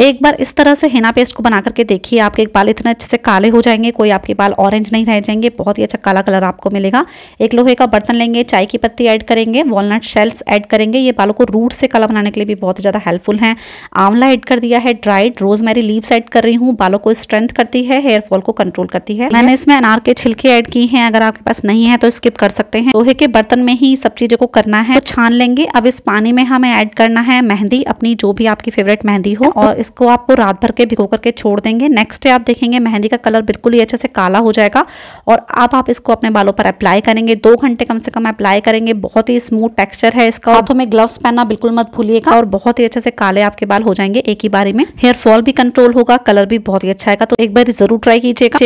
एक बार इस तरह से हेना पेस्ट को बना करके देखिए आपके बाल इतने अच्छे से काले हो जाएंगे कोई आपके बाल ऑरेंज नहीं रह जाएंगे बहुत ही अच्छा काला कलर आपको मिलेगा एक लोहे का बर्तन लेंगे चाय की पत्ती ऐड करेंगे वॉलनट शेल्स ऐड करेंगे ये बालों को रूट से काला बनाने के लिए भी बहुत ज़्यादा हेल्पफुल हैं आंवला ऐड कर दिया है ड्राइड मेरी लीव्स एड कर रही हूँ बालों को स्ट्रेंथ करती है हेयरफॉल को कंट्रोल करती है मैंने इसमें अनार के छिलके ऐड की है अगर आपके पास नहीं है तो स्किप कर सकते हैं लोहे के बर्तन में ही सब चीज़ों को करना है छान लेंगे अब इस पानी में हमें ऐड करना है मेहंदी अपनी जो भी आपकी फेवरेट मेहंदी हो और इसको आपको रात भर के भिगो करके छोड़ देंगे नेक्स्ट डे आप देखेंगे मेहंदी का कलर बिल्कुल ही अच्छे से काला हो जाएगा और अब आप इसको अपने बालों पर अप्लाई करेंगे दो घंटे कम से कम अप्लाई करेंगे बहुत ही स्मूथ टेक्सचर है इसका हाथों में ग्लव्स पहनना बिल्कुल मत भूलिएगा और बहुत ही अच्छे से काले आपके बाल हो जाएंगे एक ही बारी में हेयर फॉल भी कंट्रोल होगा कलर भी बहुत ही अच्छा आएगा तो एक बार जरूर ट्राई कीजिएगा